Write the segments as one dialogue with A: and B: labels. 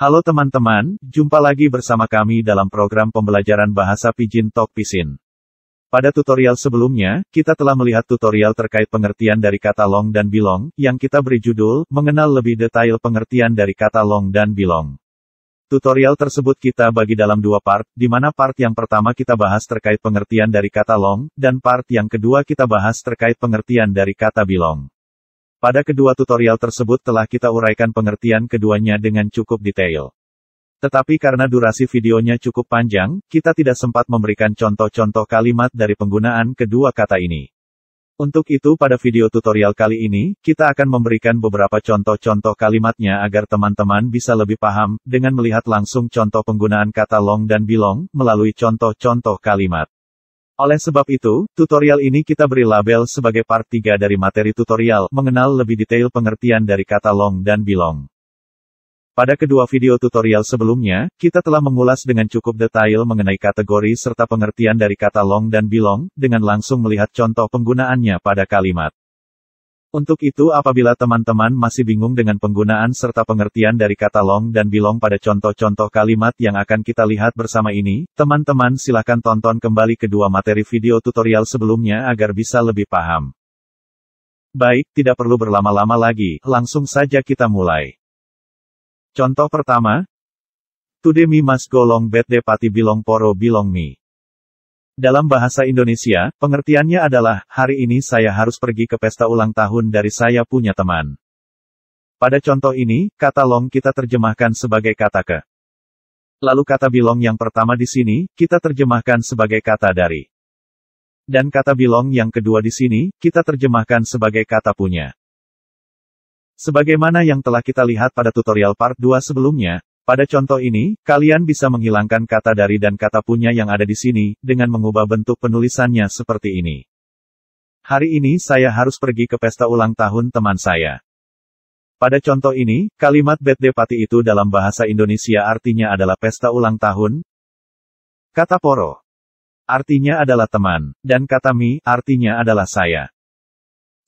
A: Halo teman-teman, jumpa lagi bersama kami dalam program pembelajaran bahasa Pijin Tok Pisin. Pada tutorial sebelumnya, kita telah melihat tutorial terkait pengertian dari kata long dan bilong, yang kita beri judul, Mengenal lebih detail pengertian dari kata long dan bilong. Tutorial tersebut kita bagi dalam dua part, di mana part yang pertama kita bahas terkait pengertian dari kata long, dan part yang kedua kita bahas terkait pengertian dari kata bilong. Pada kedua tutorial tersebut telah kita uraikan pengertian keduanya dengan cukup detail. Tetapi karena durasi videonya cukup panjang, kita tidak sempat memberikan contoh-contoh kalimat dari penggunaan kedua kata ini. Untuk itu pada video tutorial kali ini, kita akan memberikan beberapa contoh-contoh kalimatnya agar teman-teman bisa lebih paham, dengan melihat langsung contoh penggunaan kata long dan bilong melalui contoh-contoh kalimat. Oleh sebab itu, tutorial ini kita beri label sebagai part 3 dari materi tutorial, mengenal lebih detail pengertian dari kata long dan belong. Pada kedua video tutorial sebelumnya, kita telah mengulas dengan cukup detail mengenai kategori serta pengertian dari kata long dan belong, dengan langsung melihat contoh penggunaannya pada kalimat. Untuk itu apabila teman-teman masih bingung dengan penggunaan serta pengertian dari kata long dan bilong pada contoh-contoh kalimat yang akan kita lihat bersama ini, teman-teman silakan tonton kembali kedua materi video tutorial sebelumnya agar bisa lebih paham. Baik, tidak perlu berlama-lama lagi, langsung saja kita mulai. Contoh pertama, Today me must go long bed de pati bilong poro bilong mi. Dalam bahasa Indonesia, pengertiannya adalah, hari ini saya harus pergi ke pesta ulang tahun dari saya punya teman. Pada contoh ini, kata long kita terjemahkan sebagai kata ke. Lalu kata bilong yang pertama di sini, kita terjemahkan sebagai kata dari. Dan kata bilong yang kedua di sini, kita terjemahkan sebagai kata punya. Sebagaimana yang telah kita lihat pada tutorial part 2 sebelumnya, pada contoh ini, kalian bisa menghilangkan kata dari dan kata punya yang ada di sini, dengan mengubah bentuk penulisannya seperti ini. Hari ini saya harus pergi ke pesta ulang tahun teman saya. Pada contoh ini, kalimat birthday party itu dalam bahasa Indonesia artinya adalah pesta ulang tahun. Kata poro. Artinya adalah teman, dan kata mi, artinya adalah saya.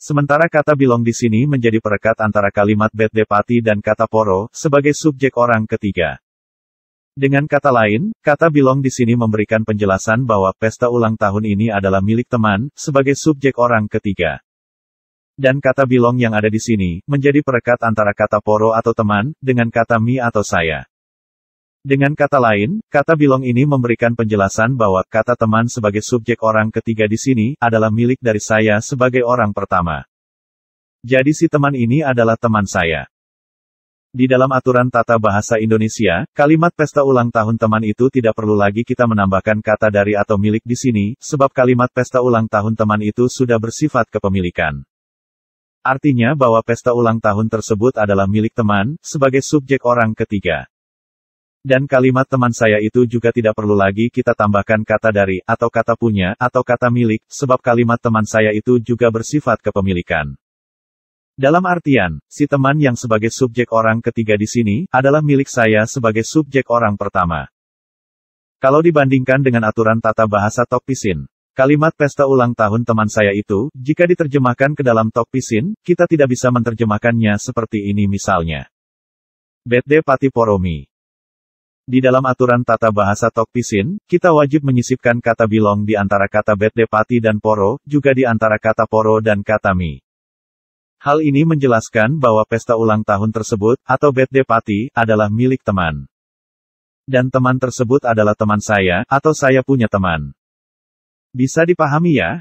A: Sementara kata bilong di sini menjadi perekat antara kalimat depati dan kata poro, sebagai subjek orang ketiga. Dengan kata lain, kata bilong di sini memberikan penjelasan bahwa pesta ulang tahun ini adalah milik teman, sebagai subjek orang ketiga. Dan kata bilong yang ada di sini, menjadi perekat antara kata poro atau teman, dengan kata mi atau saya. Dengan kata lain, kata Bilong ini memberikan penjelasan bahwa kata teman sebagai subjek orang ketiga di sini adalah milik dari saya sebagai orang pertama. Jadi si teman ini adalah teman saya. Di dalam aturan tata bahasa Indonesia, kalimat pesta ulang tahun teman itu tidak perlu lagi kita menambahkan kata dari atau milik di sini, sebab kalimat pesta ulang tahun teman itu sudah bersifat kepemilikan. Artinya bahwa pesta ulang tahun tersebut adalah milik teman, sebagai subjek orang ketiga. Dan kalimat teman saya itu juga tidak perlu lagi kita tambahkan kata dari, atau kata punya, atau kata milik, sebab kalimat teman saya itu juga bersifat kepemilikan. Dalam artian, si teman yang sebagai subjek orang ketiga di sini, adalah milik saya sebagai subjek orang pertama. Kalau dibandingkan dengan aturan tata bahasa Tokpisin, kalimat pesta ulang tahun teman saya itu, jika diterjemahkan ke dalam Tokpisin, kita tidak bisa menerjemahkannya seperti ini misalnya. Bede Pati Poromi di dalam aturan tata bahasa Tokpisin, kita wajib menyisipkan kata bilong di antara kata betdepati dan poro, juga di antara kata poro dan kata mi. Hal ini menjelaskan bahwa pesta ulang tahun tersebut, atau betdepati, adalah milik teman. Dan teman tersebut adalah teman saya, atau saya punya teman. Bisa dipahami ya?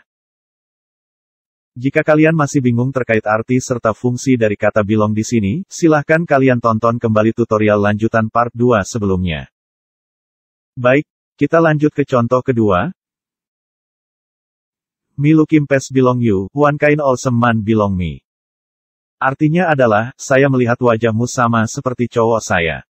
A: Jika kalian masih bingung terkait arti serta fungsi dari kata bilong di sini, silahkan kalian tonton kembali tutorial lanjutan part 2 sebelumnya. Baik, kita lanjut ke contoh kedua. Milu kimpes bilong belong you, one kind awesome man belong me. Artinya adalah, saya melihat wajahmu sama seperti cowok saya.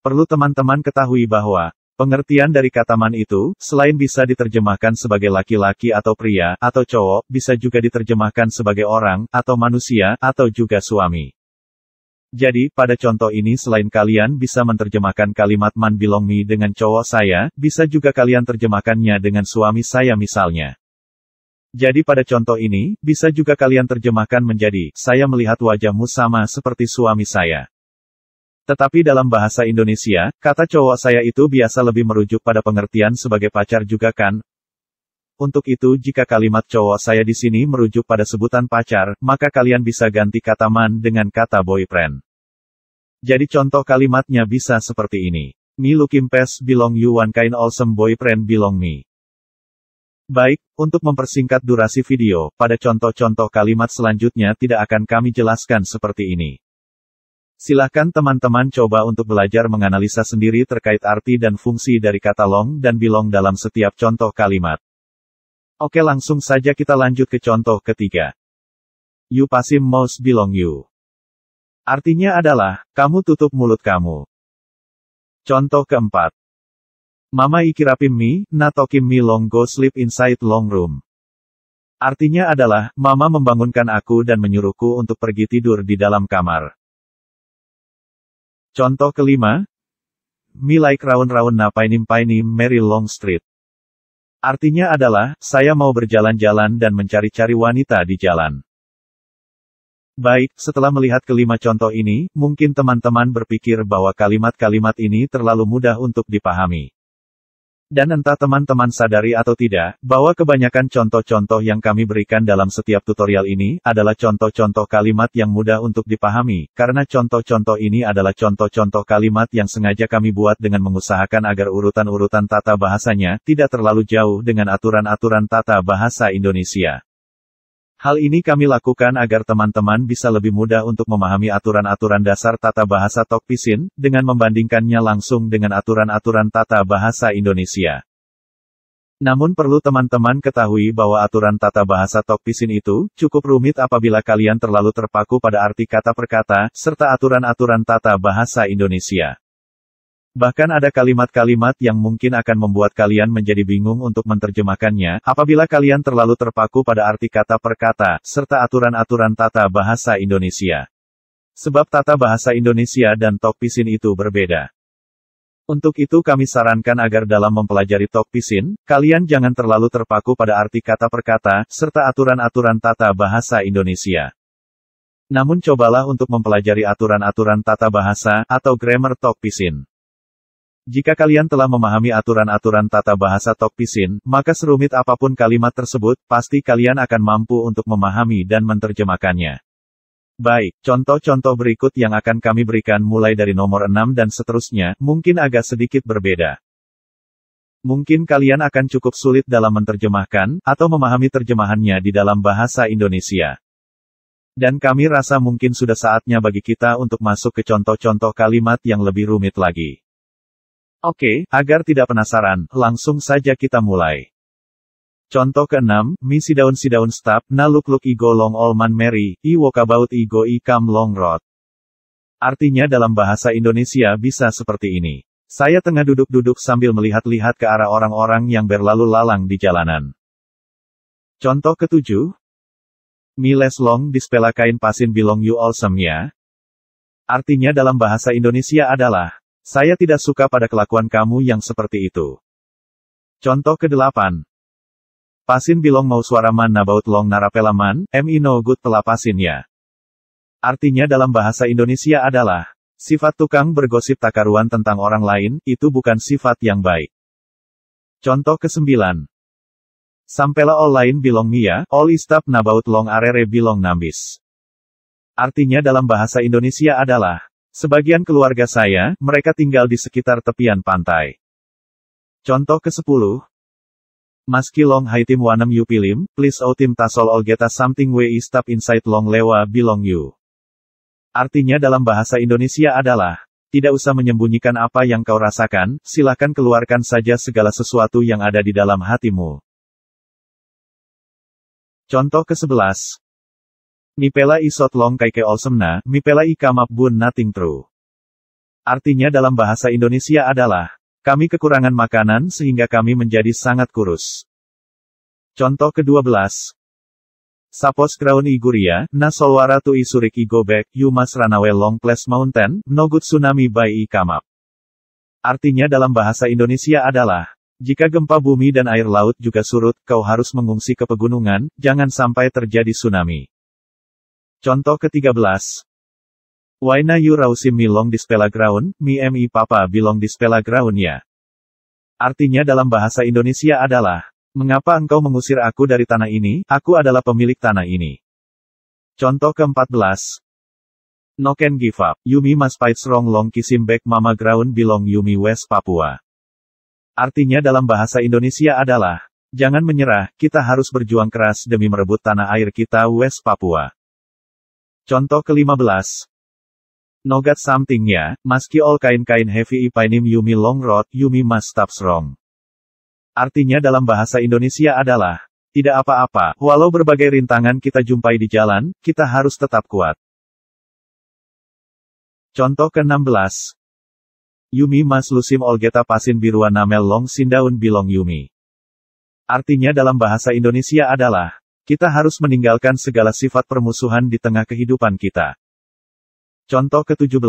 A: Perlu teman-teman ketahui bahwa, Pengertian dari kata man itu, selain bisa diterjemahkan sebagai laki-laki atau pria, atau cowok, bisa juga diterjemahkan sebagai orang, atau manusia, atau juga suami. Jadi, pada contoh ini selain kalian bisa menerjemahkan kalimat man belong me dengan cowok saya, bisa juga kalian terjemahkannya dengan suami saya misalnya. Jadi pada contoh ini, bisa juga kalian terjemahkan menjadi, saya melihat wajahmu sama seperti suami saya. Tetapi dalam bahasa Indonesia, kata cowok saya itu biasa lebih merujuk pada pengertian sebagai pacar juga kan? Untuk itu jika kalimat cowok saya di sini merujuk pada sebutan pacar, maka kalian bisa ganti kata man dengan kata boyfriend. Jadi contoh kalimatnya bisa seperti ini. Me looking pes belong you one kind awesome boyfriend belong me. Baik, untuk mempersingkat durasi video, pada contoh-contoh kalimat selanjutnya tidak akan kami jelaskan seperti ini. Silahkan teman-teman coba untuk belajar menganalisa sendiri terkait arti dan fungsi dari kata long dan bilong dalam setiap contoh kalimat. Oke langsung saja kita lanjut ke contoh ketiga. You passive mouse bilong you. Artinya adalah, kamu tutup mulut kamu. Contoh keempat. Mama ikirapim mi, natokim mi long go sleep inside long room. Artinya adalah, mama membangunkan aku dan menyuruhku untuk pergi tidur di dalam kamar. Contoh kelima, Me like raun-raun napainim-painim Mary Long Street. Artinya adalah, saya mau berjalan-jalan dan mencari-cari wanita di jalan. Baik, setelah melihat kelima contoh ini, mungkin teman-teman berpikir bahwa kalimat-kalimat ini terlalu mudah untuk dipahami. Dan entah teman-teman sadari atau tidak, bahwa kebanyakan contoh-contoh yang kami berikan dalam setiap tutorial ini, adalah contoh-contoh kalimat yang mudah untuk dipahami, karena contoh-contoh ini adalah contoh-contoh kalimat yang sengaja kami buat dengan mengusahakan agar urutan-urutan tata bahasanya, tidak terlalu jauh dengan aturan-aturan tata bahasa Indonesia. Hal ini kami lakukan agar teman-teman bisa lebih mudah untuk memahami aturan-aturan dasar tata bahasa Tokpisin, dengan membandingkannya langsung dengan aturan-aturan tata bahasa Indonesia. Namun perlu teman-teman ketahui bahwa aturan tata bahasa Tokpisin itu, cukup rumit apabila kalian terlalu terpaku pada arti kata per kata, serta aturan-aturan tata bahasa Indonesia. Bahkan ada kalimat-kalimat yang mungkin akan membuat kalian menjadi bingung untuk menerjemahkannya, apabila kalian terlalu terpaku pada arti kata per kata, serta aturan-aturan tata bahasa Indonesia. Sebab tata bahasa Indonesia dan Tokpisin itu berbeda. Untuk itu kami sarankan agar dalam mempelajari Tokpisin, kalian jangan terlalu terpaku pada arti kata per kata, serta aturan-aturan tata bahasa Indonesia. Namun cobalah untuk mempelajari aturan-aturan tata bahasa, atau grammar Tokpisin. Jika kalian telah memahami aturan-aturan tata bahasa Tokpisin, maka serumit apapun kalimat tersebut, pasti kalian akan mampu untuk memahami dan menerjemahkannya. Baik, contoh-contoh berikut yang akan kami berikan mulai dari nomor 6 dan seterusnya, mungkin agak sedikit berbeda. Mungkin kalian akan cukup sulit dalam menerjemahkan, atau memahami terjemahannya di dalam bahasa Indonesia. Dan kami rasa mungkin sudah saatnya bagi kita untuk masuk ke contoh-contoh kalimat yang lebih rumit lagi. Oke, okay, agar tidak penasaran, langsung saja kita mulai. Contoh ke-6, daun si daun stab, na luk luk igo long olman meri, i wokabaut i kam long rot. Artinya dalam bahasa Indonesia bisa seperti ini. Saya tengah duduk-duduk sambil melihat-lihat ke arah orang-orang yang berlalu lalang di jalanan. Contoh ke-7, mi dispela kain pasin bilong you all awesome ya. Artinya dalam bahasa Indonesia adalah, saya tidak suka pada kelakuan kamu yang seperti itu. Contoh ke-8. Pasin bilong mau suara mana nabaut long narapelaman, mi no good pelapasinnya. Artinya dalam bahasa Indonesia adalah, sifat tukang bergosip takaruan tentang orang lain, itu bukan sifat yang baik. Contoh ke-9. Sampela all lain bilong mia, all istab nabaut long arere bilong nambis. Artinya dalam bahasa Indonesia adalah, Sebagian keluarga saya, mereka tinggal di sekitar tepian pantai. Contoh ke-10. Maski long haitim wanam yu pilim, please o tim tasol geta something we tap inside long lewa belong you. Artinya dalam bahasa Indonesia adalah, tidak usah menyembunyikan apa yang kau rasakan, silakan keluarkan saja segala sesuatu yang ada di dalam hatimu. Contoh ke-11. Mipela isot long kaike olsemna, mipela kamap bun nating true. Artinya dalam bahasa Indonesia adalah, kami kekurangan makanan sehingga kami menjadi sangat kurus. Contoh ke-12. Sapos Crown Iguria, surik i Isurik Igobek, Yumas Ranawe Long Ples Mountain, Nogut Tsunami by kamap. Artinya dalam bahasa Indonesia adalah, jika gempa bumi dan air laut juga surut, kau harus mengungsi ke pegunungan, jangan sampai terjadi tsunami. Contoh ke-13. Waina yu rausim milong di ground, mi mi papa bilong di ya. Artinya dalam bahasa Indonesia adalah, mengapa engkau mengusir aku dari tanah ini, aku adalah pemilik tanah ini. Contoh ke-14. No can give up, Yumi mas fight strong long kisim back mama ground bilong Yumi West Papua. Artinya dalam bahasa Indonesia adalah, jangan menyerah, kita harus berjuang keras demi merebut tanah air kita West Papua. Contoh ke-15. Nogat ya, maski all kain-kain heavy ipainim yumi long rod, yumi must stop strong. Artinya dalam bahasa Indonesia adalah, tidak apa-apa, walau berbagai rintangan kita jumpai di jalan, kita harus tetap kuat. Contoh ke-16. Yumi mas lusim geta pasin biruan namel long sindaun bilong yumi. Artinya dalam bahasa Indonesia adalah, kita harus meninggalkan segala sifat permusuhan di tengah kehidupan kita. Contoh ke-17.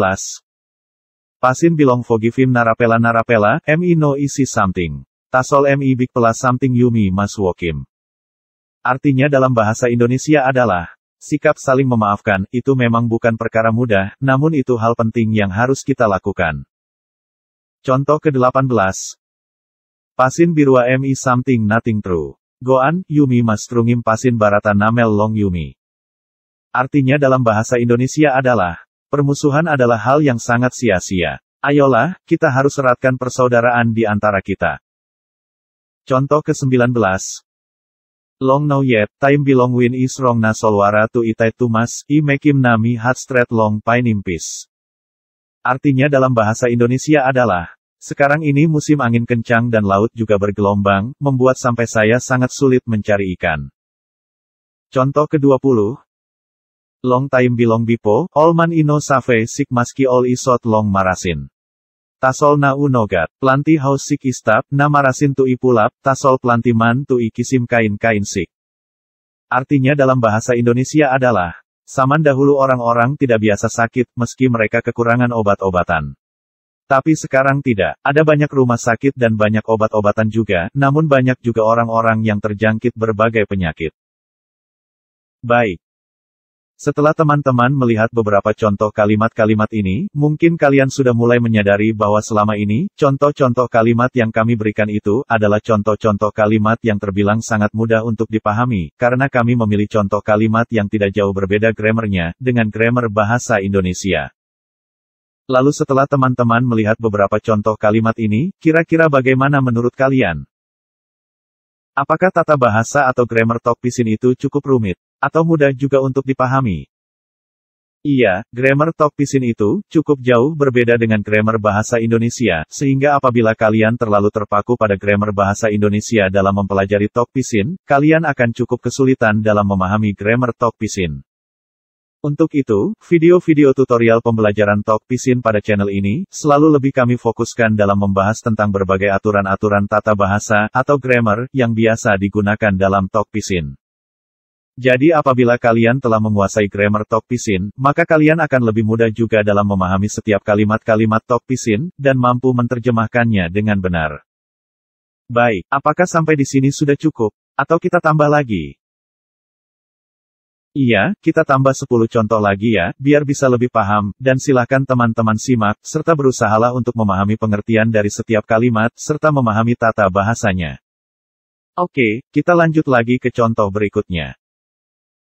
A: Pasin bilong fogivim narapela narapela, mi no isi something. Tasol mi big pela something yumi mas wokim. Artinya dalam bahasa Indonesia adalah, sikap saling memaafkan, itu memang bukan perkara mudah, namun itu hal penting yang harus kita lakukan. Contoh ke-18. Pasin birwa mi something nothing true. Goan, Yumi Mastrungim Pasin Barata Namel Long Yumi. Artinya dalam bahasa Indonesia adalah, permusuhan adalah hal yang sangat sia-sia. Ayolah, kita harus eratkan persaudaraan di antara kita. Contoh ke-19. Long now yet, time belong win is wrong na solwara tu itai tumas, i mekim nami hat stretch long impis. Artinya dalam bahasa Indonesia adalah, sekarang ini musim angin kencang dan laut juga bergelombang, membuat sampai saya sangat sulit mencari ikan. Contoh ke-20. Long time bilong bipo, all man ino save sik maski all isot long marasin. Tasol na unogat, planti haus sik istap, na marasin tu ipulap, tasol planti man tu ikisim kain kain sik. Artinya dalam bahasa Indonesia adalah, Saman dahulu orang-orang tidak biasa sakit, meski mereka kekurangan obat-obatan. Tapi sekarang tidak. Ada banyak rumah sakit dan banyak obat-obatan juga, namun banyak juga orang-orang yang terjangkit berbagai penyakit. Baik. Setelah teman-teman melihat beberapa contoh kalimat-kalimat ini, mungkin kalian sudah mulai menyadari bahwa selama ini, contoh-contoh kalimat yang kami berikan itu adalah contoh-contoh kalimat yang terbilang sangat mudah untuk dipahami, karena kami memilih contoh kalimat yang tidak jauh berbeda grammarnya dengan grammar bahasa Indonesia. Lalu setelah teman-teman melihat beberapa contoh kalimat ini, kira-kira bagaimana menurut kalian? Apakah tata bahasa atau grammar talk pisin itu cukup rumit? Atau mudah juga untuk dipahami? Iya, grammar talk pisin itu cukup jauh berbeda dengan grammar bahasa Indonesia, sehingga apabila kalian terlalu terpaku pada grammar bahasa Indonesia dalam mempelajari talk pisin, kalian akan cukup kesulitan dalam memahami grammar talk pisin. Untuk itu, video-video tutorial pembelajaran Talk Pisin pada channel ini, selalu lebih kami fokuskan dalam membahas tentang berbagai aturan-aturan tata bahasa, atau grammar, yang biasa digunakan dalam Talk Pisin. Jadi apabila kalian telah menguasai grammar Talk Pisin, maka kalian akan lebih mudah juga dalam memahami setiap kalimat-kalimat Talk Pisin, dan mampu menerjemahkannya dengan benar. Baik, apakah sampai di sini sudah cukup? Atau kita tambah lagi? Iya, kita tambah 10 contoh lagi ya, biar bisa lebih paham, dan silakan teman-teman simak, serta berusahalah untuk memahami pengertian dari setiap kalimat, serta memahami tata bahasanya. Oke, kita lanjut lagi ke contoh berikutnya.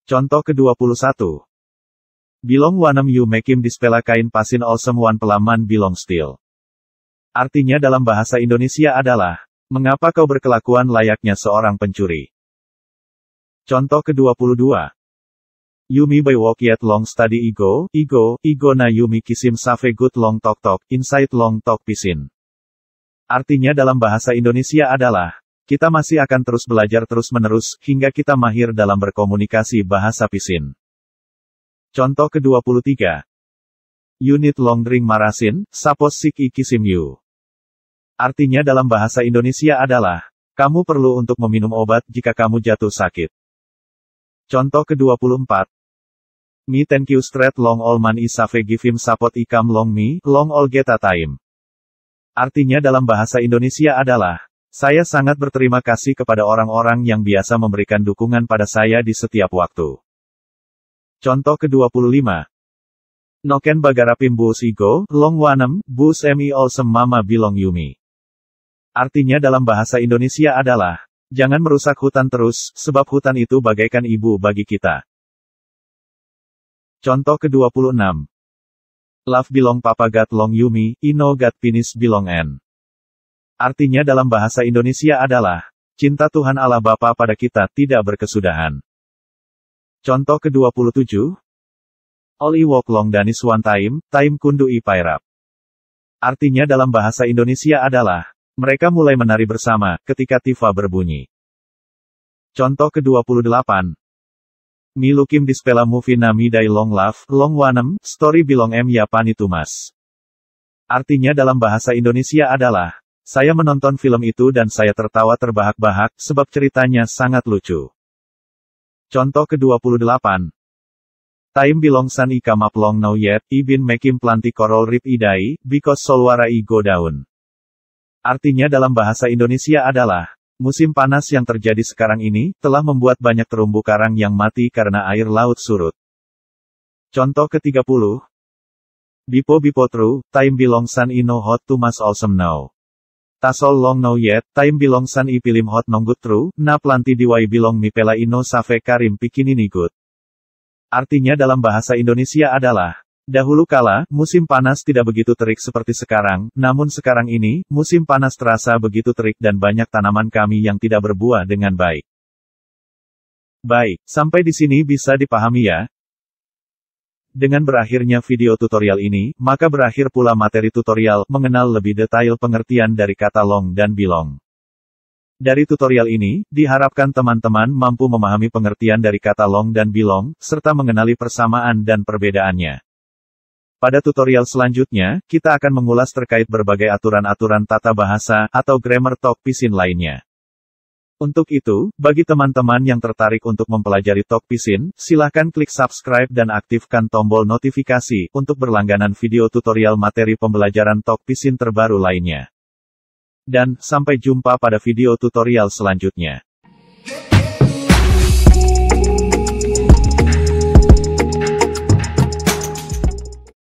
A: Contoh ke-21. Bilong wanam you make him dispela kain pasin olsem wan pelaman bilong steel. Artinya dalam bahasa Indonesia adalah, mengapa kau berkelakuan layaknya seorang pencuri? Contoh ke-22. Yumi by walk Yet Long Study Ego, Ego, Ego na Yumi Kisim Save Good Long talk talk inside Long talk Pisin. Artinya dalam bahasa Indonesia adalah, kita masih akan terus belajar terus-menerus, hingga kita mahir dalam berkomunikasi bahasa Pisin. Contoh ke-23. Unit Long drink Marasin, Sapos Sik Ikisim Yu. Artinya dalam bahasa Indonesia adalah, kamu perlu untuk meminum obat jika kamu jatuh sakit. Contoh ke-24. Mi you straight long all man save give him support ikam long me, long all get geta time. Artinya dalam bahasa Indonesia adalah, saya sangat berterima kasih kepada orang-orang yang biasa memberikan dukungan pada saya di setiap waktu. Contoh ke-25. Noken bagarapim bus ego, long wanem, bus emi olsem mama bilong yumi. Artinya dalam bahasa Indonesia adalah, jangan merusak hutan terus, sebab hutan itu bagaikan ibu bagi kita. Contoh ke-26. Love bilong papa gat long yumi, ino gat finish bilong en. Artinya dalam bahasa Indonesia adalah, cinta Tuhan Allah Bapa pada kita tidak berkesudahan. Contoh ke-27. Oli walk long danis one time, time kundu i pairap. Artinya dalam bahasa Indonesia adalah, mereka mulai menari bersama, ketika Tifa berbunyi. Contoh ke-28. Milukim Kim dispela movie nami dai long love, long wanem, story bilong em yapani tumas. Artinya dalam bahasa Indonesia adalah, saya menonton film itu dan saya tertawa terbahak-bahak, sebab ceritanya sangat lucu. Contoh ke-28. Time bilong san ika long now yet, i bin making planti coral rip idai, because solwara i go down. Artinya dalam bahasa Indonesia adalah, Musim panas yang terjadi sekarang ini telah membuat banyak terumbu karang yang mati karena air laut surut. Contoh ke-30. Bipo Bipo True, Time Belong San Ino Hot to Mas Awesome Now. Tasol Long now Yet, Time Belong San I Pilim Hot Nonggut True, Na Planti Diwai Bilong Mipela Ino Save Karim Pikini Nigut. Artinya dalam bahasa Indonesia adalah, Dahulu kala, musim panas tidak begitu terik seperti sekarang, namun sekarang ini, musim panas terasa begitu terik dan banyak tanaman kami yang tidak berbuah dengan baik. Baik, sampai di sini bisa dipahami ya. Dengan berakhirnya video tutorial ini, maka berakhir pula materi tutorial, mengenal lebih detail pengertian dari kata long dan bilong. Dari tutorial ini, diharapkan teman-teman mampu memahami pengertian dari kata long dan bilong, serta mengenali persamaan dan perbedaannya. Pada tutorial selanjutnya, kita akan mengulas terkait berbagai aturan-aturan tata bahasa, atau grammar talk pisin lainnya. Untuk itu, bagi teman-teman yang tertarik untuk mempelajari talk pisin, silahkan klik subscribe dan aktifkan tombol notifikasi, untuk berlangganan video tutorial materi pembelajaran talk pisin terbaru lainnya. Dan, sampai jumpa pada video tutorial selanjutnya.